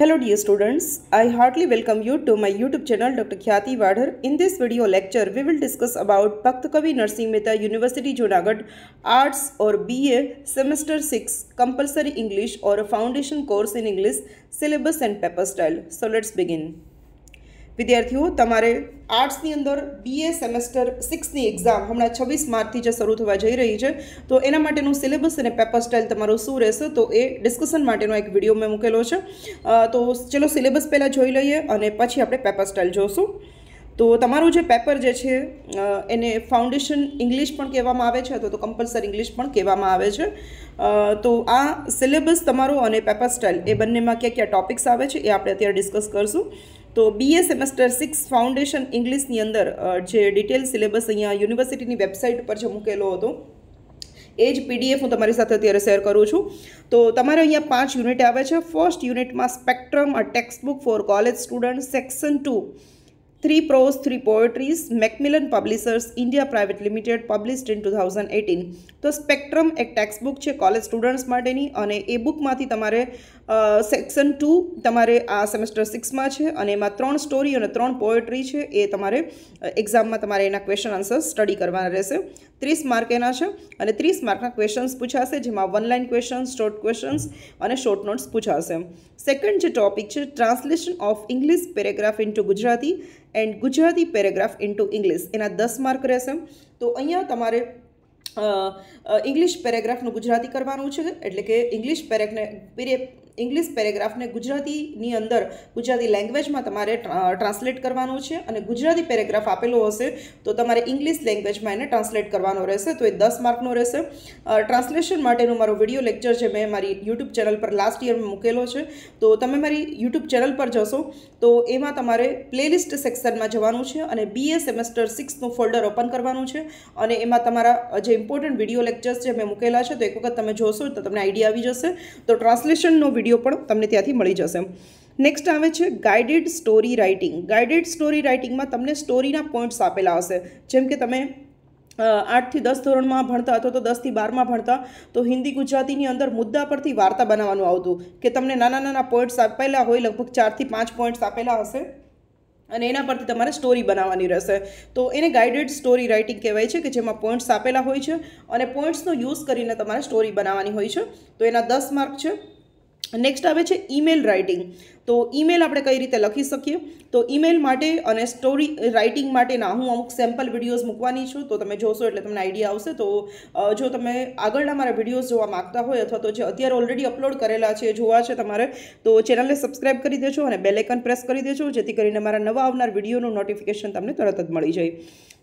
Hello dear students, I heartily welcome you to my YouTube channel Dr. Khyati Vadhar. In this video lecture, we will discuss about Pakhtakavi Nursing Mehta University Junagadh Arts or BA Semester 6 Compulsory English or a Foundation Course in English Syllabus and Paper Style. So let's begin. વિદ્યાર્થીઓ તમારે આર્ટ્સની અંદર BA semester સિક્સની exam હમણાં છવ્વીસ માર્ચથી જે શરૂ થવા જઈ રહી છે તો એના માટેનું સિલેબસ અને પેપર સ્ટાઇલ તમારો શું રહેશે તો એ ડિસ્કશન માટેનો એક વિડીયો મેં મૂકેલો છે તો ચલો સિલેબસ પહેલાં જોઈ લઈએ અને પછી આપણે પેપર સ્ટાઇલ જોશું તો તમારું જે પેપર જે છે એને ફાઉન્ડેશન ઇંગ્લિશ પણ કહેવામાં આવે છે અથવા તો કમ્પલસરી ઇંગ્લિશ પણ કહેવામાં આવે છે તો આ સિલેબસ તમારો અને પેપર સ્ટાઇલ એ બંનેમાં કયા કયા ટોપિક્સ આવે છે એ આપણે અત્યારે ડિસ્કસ કરશું તો બીએ સેમેસ્ટર સિક્સ ફાઉન્ડેશન ઇંગ્લિશની અંદર જે ડિટેલ સિલેબસ અહીંયા યુનિવર્સિટીની વેબસાઇટ પર જે મૂકેલો હતો એ જ પીડીએફ હું તમારી સાથે અત્યારે શેર કરું છું તો તમારે અહીંયા પાંચ યુનિટ આવે છે ફર્સ્ટ યુનિટમાં spectrum a text book for college student section two three prose three poetries Macmillan publishers India private limited published in two thousand eighteen તો સ્પેક્ટ્રમ એક ટેક્સ્ટ બુક છે કોલેજ સ્ટુડન્ટ્સ માટેની અને એ બુકમાંથી તમારે સેક્શન ટુ તમારે આ semester સિક્સમાં છે અને એમાં ત્રણ સ્ટોરી અને ત્રણ પોએટ્રી છે એ તમારે એક્ઝામમાં તમારે એના ક્વેશ્ચન આન્સર સ્ટડી કરવાના રહેશે ત્રીસ માર્ક એના છે અને ત્રીસ માર્કના ક્વેશ્ચન્સ પૂછાશે જેમાં one line questions short questions અને શોર્ટ નોટ્સ પૂછાશે સેકન્ડ જે ટોપિક છે translation of English paragraph into Gujarati and Gujarati paragraph into English એના દસ માર્ક રહેશે તો અહીંયા તમારે ઇંગ્લિશ પેરેગ્રાફનું ગુજરાતી કરવાનું છે એટલે કે ઇંગ્લિશ પેરેગ્રા ઇંગ્લિશ પેરેગ્રાફને ગુજરાતીની અંદર ગુજરાતી લેંગ્વેજમાં તમારે ટ્રાન્સલેટ કરવાનું છે અને ગુજરાતી પેરેગ્રાફ આપેલો હશે તો તમારે ઇંગ્લિશ લેંગ્વેજમાં એને ટ્રાન્સલેટ કરવાનો રહેશે તો એ દસ માર્કનો રહેશે ટ્રાન્સલેશન માટેનો મારો વિડીયો લેક્ચર છે મેં મારી યુટ્યુબ ચેનલ પર લાસ્ટ યરમાં મૂકેલો છે તો તમે મારી યુટ્યુબ ચેનલ પર જશો તો એમાં તમારે પ્લેલિસ્ટ સેક્શનમાં જવાનું છે અને બીએ સેમેસ્ટર સિક્સનું ફોલ્ડર ઓપન કરવાનું છે અને એમાં તમારા જે ઇમ્પોર્ટન્ટ વિડીયો લેક્ચર્સ છે મેં મૂકેલા છે તો એક વખત તમે જોશો તો તમને આઈડિયા આવી જશે તો ટ્રાન્સલેશનનો વિડીયો વિડીયો પણ તમને ત્યાંથી મળી જશે નેક્સ્ટ આવે છે guided story writing guided story રાઇટિંગમાં તમને સ્ટોરીના પોઈન્ટ્સ આપેલા હશે જેમ કે તમે આઠથી દસ ધોરણમાં ભણતા અથવા તો દસથી બારમાં ભણતા તો હિન્દી ગુજરાતીની અંદર મુદ્દા પરથી વાર્તા બનાવવાનું આવતું કે તમને નાના નાના પોઈન્ટ્સ આપેલા હોય લગભગ ચારથી પાંચ પોઈન્ટ્સ આપેલા હશે અને એના પરથી તમારે સ્ટોરી બનાવવાની રહેશે તો એને ગાઈડેડ સ્ટોરી રાઇટિંગ કહેવાય છે કે જેમાં પોઈન્ટ્સ આપેલા હોય છે અને પોઈન્ટ્સનો યુઝ કરીને તમારે સ્ટોરી બનાવવાની હોય છે તો એના દસ માર્ક છે નેક્સ્ટ આવે છે ઈમેલ રાઇટિંગ તો ઈમેલ આપણે કઈ રીતે લખી શકીએ તો ઈમેલ માટે અને સ્ટોરી રાઇટિંગ માટેના હું અમુક સેમ્પલ વિડીયોઝ મૂકવાની છું તો તમે જોશો એટલે તમને આઈડિયા આવશે તો જો તમે આગળના મારા વિડીયોઝ જોવા માગતા હોય અથવા તો જે અત્યારે ઓલરેડી અપલોડ કરેલા છે જોવા છે તમારે તો ચેનલને સબસ્ક્રાઇબ કરી દેજો અને બેલેકન પ્રેસ કરી દેજો જેથી કરીને મારા નવા આવનાર વિડીયોનું નોટિફિકેશન તમને તરત જ મળી જાય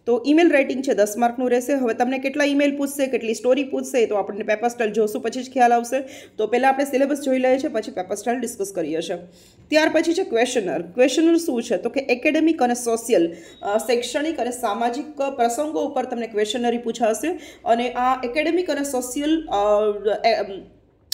તો ઈમેલ રાઇટિંગ છે દસ માર્કનું રહેશે હવે તમને કેટલા ઈમેલ પૂછશે કેટલી સ્ટોરી પૂછશે તો આપણને પેપર સ્ટાઇલ જોશું પછી જ ખ્યાલ આવશે તો પહેલાં આપણે સિલેબસ જોઈ લઈએ છીએ પછી પેપર સ્ટાઇલ ડિસ્કસ કરીએ છીએ ત્યાર પછી છે ક્વેશ્ચનર ક્વેશ્ચનર શું છે તો કે એકેડેમિક અને સોશિયલ શૈક્ષણિક અને સામાજિક પ્રસંગો ઉપર તમને ક્વેશ્ચનરી પૂછાશે અને આ એકેડેમિક અને સોશિયલ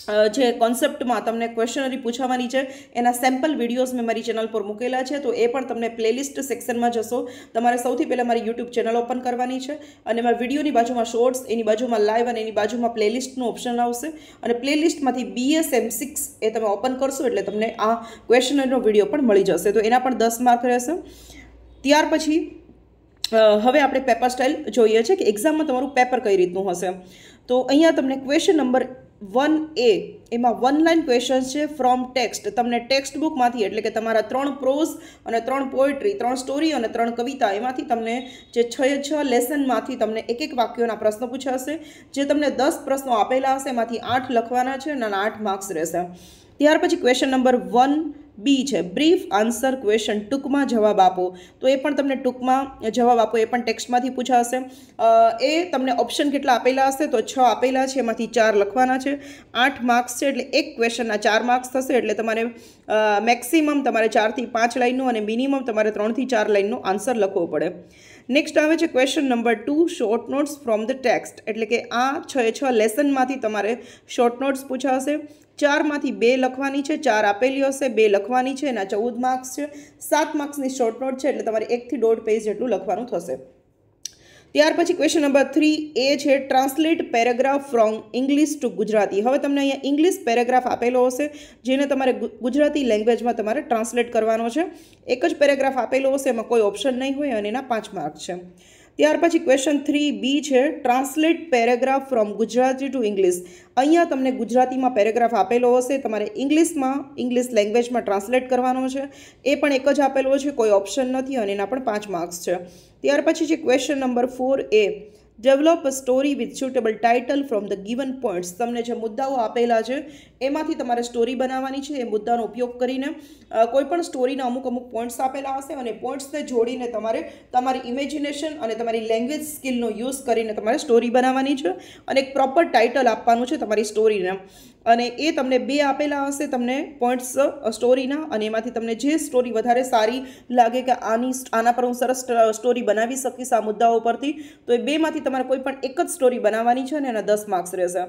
જે કોન્સેપ્ટમાં તમને ક્વેશ્ચનરી પૂછાવાની છે એના સેમ્પલ વિડીયોઝ મેં મારી ચેનલ પર મૂકેલા છે તો એ પણ તમને પ્લેલિસ્ટ સેક્શનમાં જશો તમારે સૌથી પહેલાં મારી યુટ્યુબ ચેનલ ઓપન કરવાની છે અને મારા વિડીયોની બાજુમાં શોર્ટ્સ એની બાજુમાં લાઈવ અને એની બાજુમાં પ્લેલિસ્ટનું ઓપ્શન આવશે અને પ્લેલિસ્ટમાંથી બીએસએમ સિક્સ એ તમે ઓપન કરશો એટલે તમને આ ક્વેશ્ચનરીનો વિડીયો પણ મળી જશે તો એના પણ દસ માર્ક રહેશે ત્યાર પછી હવે આપણે પેપર સ્ટાઇલ જોઈએ છે કે એક્ઝામમાં તમારું પેપર કઈ રીતનું હશે તો અહીંયા તમને ક્વેશ્ચન નંબર વન એ એમાં વન લાઇન ક્વેશ્ચન્સ છે ફ્રોમ ટેક્સ્ટ તમને ટેક્સ્ટ બુકમાંથી એટલે કે તમારા ત્રણ પ્રોઝ અને ત્રણ પોએટ્રી ત્રણ સ્ટોરી અને ત્રણ કવિતા એમાંથી તમને જે છ છ લેસનમાંથી તમને એક એક વાક્યોના પ્રશ્નો પૂછાશે જે તમને દસ પ્રશ્નો આપેલા હશે એમાંથી આઠ લખવાના છે અને આઠ માર્ક્સ રહેશે ત્યાર પછી ક્વેશ્ચન નંબર વન બી છે બ્રીફ આન્સર ક્વેશ્ચન ટૂંકમાં જવાબ આપો તો એ પણ તમને ટૂંકમાં જવાબ આપો એ પણ ટેક્સ્ટમાંથી પૂછાશે એ તમને ઓપ્શન કેટલા આપેલા હશે તો છ આપેલા છે એમાંથી ચાર લખવાના છે આઠ માર્ક્સ છે એટલે એક ક્વેશ્ચનના ચાર માર્ક્સ થશે એટલે તમારે મેક્સિમમ તમારે ચારથી પાંચ લાઇનનું અને મિનિમમ તમારે ત્રણથી ચાર લાઇનનો આન્સર લખવો પડે નેક્સ્ટ આવે છે question number two short notes from the text એટલે કે આ છ છ લેસનમાંથી તમારે શોર્ટ નોટ્સ પૂછાવશે ચારમાંથી બે લખવાની છે ચાર આપેલી હશે બે લખવાની છે એના ચૌદ માર્ક્સ છે સાત માર્ક્સની શોર્ટ નોટ છે એટલે તમારે એકથી દોઢ પેજ જેટલું લખવાનું થશે ત્યાર પછી ક્વેશ્ચન નંબર થ્રી એ છે translate paragraph from English to Gujarati હવે તમને અહીંયા ઇંગ્લિશ પેરેગ્રાફ આપેલો હશે જેને તમારે ગુજરાતી લેંગ્વેજમાં તમારે ટ્રાન્સલેટ કરવાનો છે એક જ પેરેગ્રાફ આપેલો હશે એમાં કોઈ ઓપ્શન નહીં હોય અને એના પાંચ માર્ક છે ત્યાર પછી ક્વેશ્ચન થ્રી બી છે translate paragraph from Gujarati to English અહીંયા તમને ગુજરાતીમાં પેરેગ્રાફ આપેલો હશે તમારે ઇંગ્લિશમાં ઇંગ્લિશ લેંગ્વેજમાં ટ્રાન્સલેટ કરવાનો છે એ પણ એક જ આપેલો છે કોઈ ઓપ્શન નથી અને એના પણ પાંચ માર્ક્સ છે ત્યાર પછી છે question number four A develop a story with suitable title from the given points તમને જે મુદ્દાઓ આપેલા છે એમાંથી તમારે સ્ટોરી બનાવવાની છે એ મુદ્દાનો ઉપયોગ કરીને કોઈપણ સ્ટોરીના અમુક અમુક પોઈન્ટ્સ આપેલા હશે અને પોઈન્ટ્સને જોડીને તમારે તમારી ઇમેજિનેશન અને તમારી લેંગ્વેજ સ્કિલનો યુઝ કરીને તમારે સ્ટોરી બનાવવાની છે અને એક પ્રોપર ટાઇટલ આપવાનું છે તમારી સ્ટોરીને અને એ તમને બે આપેલા હશે તમને પોઈન્ટ્સ સ્ટોરીના અને એમાંથી તમને જે સ્ટોરી વધારે સારી લાગે કે આની આના પર હું સરસ સ્ટોરી બનાવી શકીશ આ મુદ્દાઓ પરથી તો એ બેમાંથી તમારે કોઈ પણ એક જ સ્ટોરી બનાવવાની છે અને એના દસ માર્ક્સ રહેશે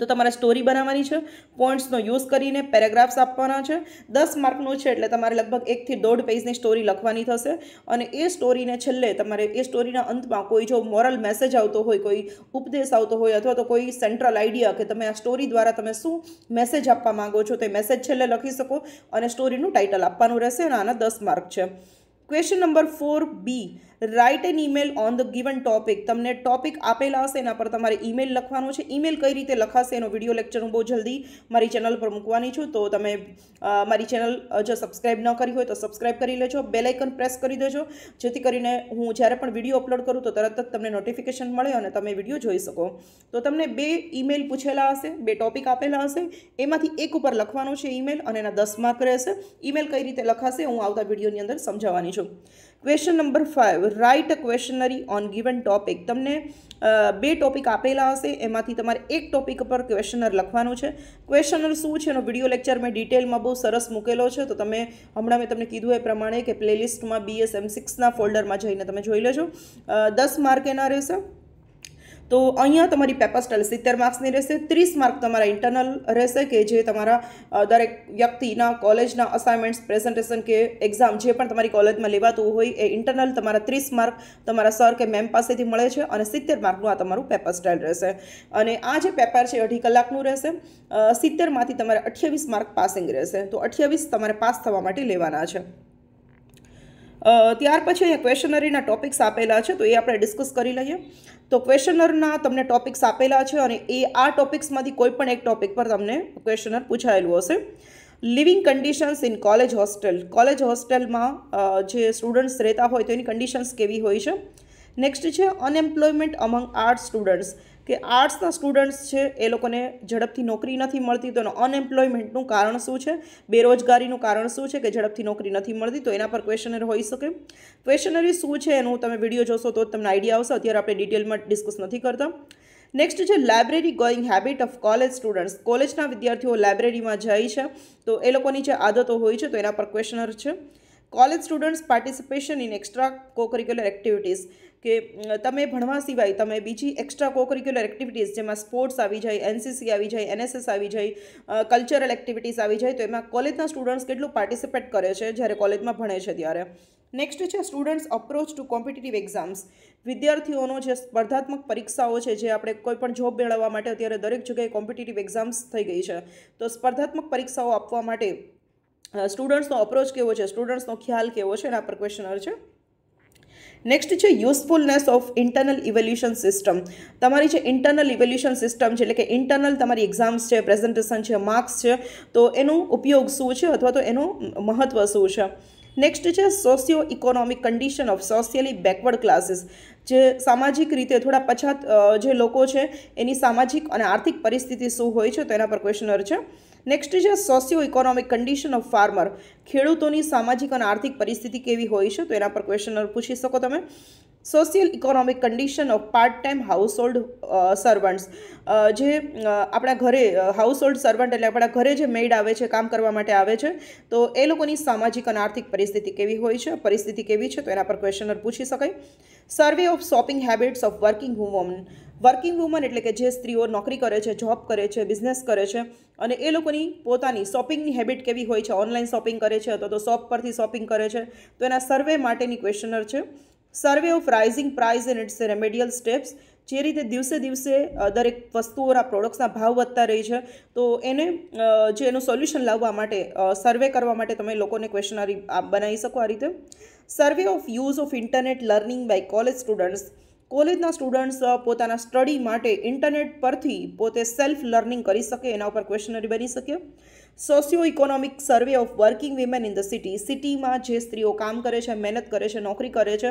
તો તમારે સ્ટોરી બનાવવાની છે પોઈન્ટ્સનો યુઝ કરીને પેરેગ્રાફ્સ આપવાના છે દસ માર્કનું છે એટલે તમારે લગભગ એકથી દોઢ પેજની સ્ટોરી લખવાની થશે અને એ સ્ટોરીને છેલ્લે તમારે એ સ્ટોરીના અંતમાં કોઈ જો મોરલ મેસેજ આવતો હોય કોઈ ઉપદેશ આવતો હોય અથવા તો કોઈ સેન્ટ્રલ આઈડિયા કે તમે આ સ્ટોરી દ્વારા તમે શું મેસેજ આપવા માગો છો તે મેસેજ છેલ્લે લખી શકો અને સ્ટોરીનું ટાઇટલ આપવાનું રહેશે અને આના દસ માર્ક છે question number four B write an email on the given topic તમને ટોપિક આપેલા હશે એના પર તમારે ઈમેલ લખવાનો છે ઈમેલ કઈ રીતે લખાશે એનો વિડીયો લેક્ચર હું બહુ જલ્દી મારી ચેનલ પર મૂકવાની છું તો તમે મારી ચેનલ જો સબસ્ક્રાઇબ ન કરી હોય તો સબસ્ક્રાઇબ કરી લેજો બેલાઇકન પ્રેસ કરી દેજો જેથી કરીને હું જ્યારે પણ વિડીયો અપલોડ કરું તો તરત જ તમને નોટિફિકેશન મળે અને તમે વિડીયો જોઈ શકો તો તમને બે ઇમેલ પૂછેલા હશે બે ટોપિક આપેલા હશે એમાંથી એક ઉપર લખવાનો છે ઇમેલ અને એના દસ માર્ક રહેશે ઈમેલ કઈ રીતે લખાશે હું આવતા વિડીયોની અંદર સમજાવવાની છું question number five write a questionnaire on given topic તમને બે ટોપિક આપેલા હશે એમાંથી તમારે એક ટોપિક પર ક્વેશ્ચનર લખવાનું છે ક્વેશ્ચનર શું છે એનો વિડીયો લેક્ચર મેં ડિટેલમાં બહુ સરસ મૂકેલો છે તો તમે હમણાં મેં તમને કીધું એ પ્રમાણે કે પ્લેલિસ્ટમાં એસ એમ સિક્સના ફોલ્ડરમાં જઈને તમે જોઈ લેજો દસ માર્ક એના રહેશે તો અહીંયા તમારી પેપર સ્ટાઇલ સિત્તેર માર્ક્સની રહેશે ત્રીસ માર્ક તમારા ઇન્ટરનલ રહેશે કે જે તમારા દરેક વ્યક્તિના કોલેજના અસાઇનમેન્ટ્સ પ્રેઝન્ટેશન કે એક્ઝામ જે પણ તમારી કોલેજમાં લેવાતું હોય એ ઇન્ટરનલ તમારા ત્રીસ માર્ક તમારા સર કે મેમ પાસેથી મળે છે અને સિત્તેર માર્કનું આ તમારું પેપર સ્ટાઇલ રહેશે અને આ જે પેપર છે અઢી કલાકનું રહેશે સિત્તેરમાંથી તમારે અઠ્યાવીસ માર્ક પાસિંગ રહેશે તો અઠ્યાવીસ તમારે પાસ થવા માટે લેવાના છે ત્યાર પછી અહીંયા ક્વેશ્ચનરીના ટોપિક્સ આપેલા છે તો એ આપણે ડિસ્કસ કરી લઈએ તો ક્વેશ્ચનરના તમને ટોપિક્સ આપેલા છે અને એ આ ટોપિક્સમાંથી કોઈ પણ એક ટોપિક પર તમને ક્વેશ્ચનર પૂછાયેલું હશે living conditions in college hostel college હોસ્ટેલમાં જે સ્ટુડન્ટ્સ રહેતા હોય તો એની કન્ડિશન્સ કેવી હોય છે નેક્સ્ટ છે અનએમ્પ્લોયમેન્ટ અમંગ આર્ટ સ્ટુડન્ટ્સ કે આર્ટ્સના સ્ટુડન્ટ્સ છે એ લોકોને ઝડપથી નોકરી નથી મળતી તો એનો અનએમ્પ્લોયમેન્ટનું કારણ શું છે બેરોજગારીનું કારણ શું છે કે ઝડપથી નોકરી નથી મળતી તો એના પર ક્વેશ્ચનર હોઈ શકે ક્વેશ્ચનરી શું છે એનું તમે વિડીયો જોશો તો તમને આઈડિયા આવશે અત્યારે આપણે ડિટેલમાં ડિસ્કસ નથી કરતા નેક્સ્ટ છે library going habit of college students કોલેજના વિદ્યાર્થીઓ લાઇબ્રેરીમાં જાય છે તો એ લોકોની જે આદતો હોય છે તો એના પર ક્વેશ્ચનર છે college students participation in extra cocurricular activities કે તમે ભણવા સિવાય તમે બીજી એક્સ્ટ્રા કોકરિક્યુલર એક્ટિવિટીઝ જેમાં સ્પોર્ટ્સ આવી જાય એનસીસી આવી જાય એનએસએસ આવી જાય કલ્ચરલ એક્ટિવિટીઝ આવી જાય તો એમાં કોલેજના સ્ટુડન્ટ્સ કેટલું પાર્ટિસિપેટ કરે છે જ્યારે કોલેજમાં ભણે છે ત્યારે નેક્સ્ટ છે students approach to competitive exams વિદ્યાર્થીઓનો જે સ્પર્ધાત્મક પરીક્ષાઓ છે જે આપણે કોઈ પણ જોબ મેળવવા માટે અત્યારે દરેક જગ્યાએ કોમ્પિટિટિવ એક્ઝામ્સ થઈ ગઈ છે તો સ્પર્ધાત્મક પરીક્ષાઓ આપવા માટે સ્ટુડન્ટ્સનો અપ્રોચ કેવો છે સ્ટુડન્ટ્સનો ખ્યાલ કેવો છે એના પર ક્વેશ્ચનર છે નેક્સ્ટ છે usefulness of internal evaluation system તમારી જે ઇન્ટરનલ ઇવેલ્યુશન સિસ્ટમ છે એટલે કે ઇન્ટરનલ તમારી એક્ઝામ્સ છે પ્રેઝન્ટેશન છે માર્ક્સ છે તો એનો ઉપયોગ શું છે અથવા તો એનું મહત્ત્વ શું છે નેક્સ્ટ છે socio economic condition of socially backward classes જે સામાજિક રીતે થોડા પછાત જે લોકો છે એની સામાજિક અને આર્થિક પરિસ્થિતિ શું હોય છે તો એના પર ક્વેશ્ચનર છે નેક્સ્ટ છે socio economic condition of farmer ખેડૂતોની સામાજિક અને આર્થિક પરિસ્થિતિ કેવી હોય છે તો એના પર ક્વેશ્ચન પૂછી શકો તમે social economic condition of part time household servants જે આપણા ઘરે હાઉસ હોલ્ડ સર્વન્ટ એટલે આપણા ઘરે જે મેડ આવે છે કામ કરવા માટે આવે છે તો એ લોકોની સામાજિક અને આર્થિક પરિસ્થિતિ કેવી હોય છે પરિસ્થિતિ કેવી છે તો એના પર ક્વેશ્ચનર પૂછી શકાય survey of shopping habits of working women working women એટલે કે જે સ્ત્રીઓ નોકરી કરે છે જોબ કરે છે બિઝનેસ કરે છે અને એ લોકોની પોતાની શોપિંગની હેબિટ કેવી હોય છે ઓનલાઈન શોપિંગ કરે છે અથવા તો શોપ પરથી શોપિંગ કરે છે તો એના સર્વે માટેની ક્વેશ્ચનર છે survey of rising price and its remedial steps જે રીતે દિવસે દિવસે દરેક વસ્તુઓના પ્રોડક્ટ્સના ભાવ વધતા રહી છે તો એને જે એનું સોલ્યુશન લાવવા માટે સર્વે કરવા માટે તમે લોકોને ક્વેશ્ચનરી બનાવી શકો આ રીતે survey of use of internet learning by college students કોલેજના સ્ટુડન્ટ્સ પોતાના સ્ટડી માટે ઇન્ટરનેટ પરથી પોતે સેલ્ફ લર્નિંગ કરી શકે એના ઉપર ક્વેશ્ચનરી બની શકે socio economic survey of working women in the city સિટીમાં જે સ્ત્રીઓ કામ કરે છે મહેનત કરે છે નોકરી કરે છે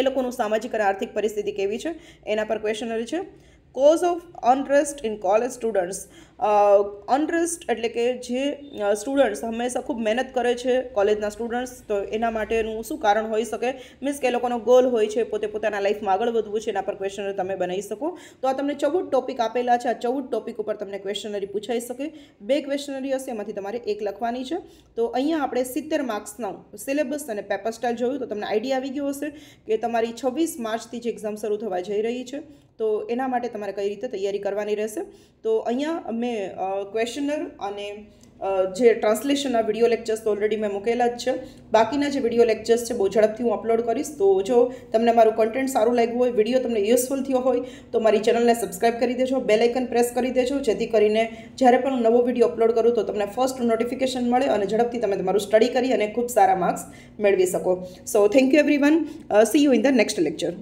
એ લોકોનું સામાજિક અને આર્થિક પરિસ્થિતિ કેવી છે એના પર ક્વેશ્ચનરી છે cause of unrest in college students unrest એટલે કે જે સ્ટુડન્ટ્સ uh, હંમેશા ખૂબ મહેનત કરે છે કોલેજના સ્ટુડન્ટ્સ તો એના માટેનું શું કારણ હોઈ શકે મીન્સ કે એ લોકોનો ગોલ હોય છે પોતે પોતાના લાઈફમાં આગળ વધવું છે એના પર ક્વેશ્ચનરી તમે બનાવી શકો તો આ તમને ચૌદ ટોપિક આપેલા છે આ ચૌદ ટોપિક ઉપર તમને ક્વેશ્ચનરી પૂછાઈ શકે બે ક્વેશ્ચનરી હશે એમાંથી તમારે એક લખવાની છે તો અહીંયા આપણે સિત્તેર માર્ક્સનો સિલેબસ અને પેપર સ્ટાઇલ જોયું તો તમને આઈડિયા આવી ગયો હશે કે તમારી છવ્વીસ માર્ચથી જે એક્ઝામ શરૂ થવા જઈ રહી છે તો એના માટે તમારે કઈ રીતે તૈયારી કરવાની રહેશે તો અહીંયા મેં ક્વેશ્ચનર અને જે ટ્રાન્સલેશનના વિડીયો લેક્ચર્સ તો ઓલરેડી મેં મૂકેલા જ છે બાકીના જે વિડીયો લેક્ચર્સ છે બહુ ઝડપથી હું અપલોડ કરીશ તો જો તમને મારું કન્ટેન્ટ સારું લાગ્યું હોય વિડીયો તમને યુઝફુલ થયો હોય તો મારી ચેનલને સબસ્ક્રાઈબ કરી દેજો બેલ પ્રેસ કરી દેજો જેથી કરીને જ્યારે પણ હું નવો વિડીયો અપલોડ કરું તો તમને ફર્સ્ટ નોટિફિકેશન મળે અને ઝડપથી તમે તમારું સ્ટડી કરી અને ખૂબ સારા માર્ક્સ મેળવી શકો so thank you everyone see you in the next lecture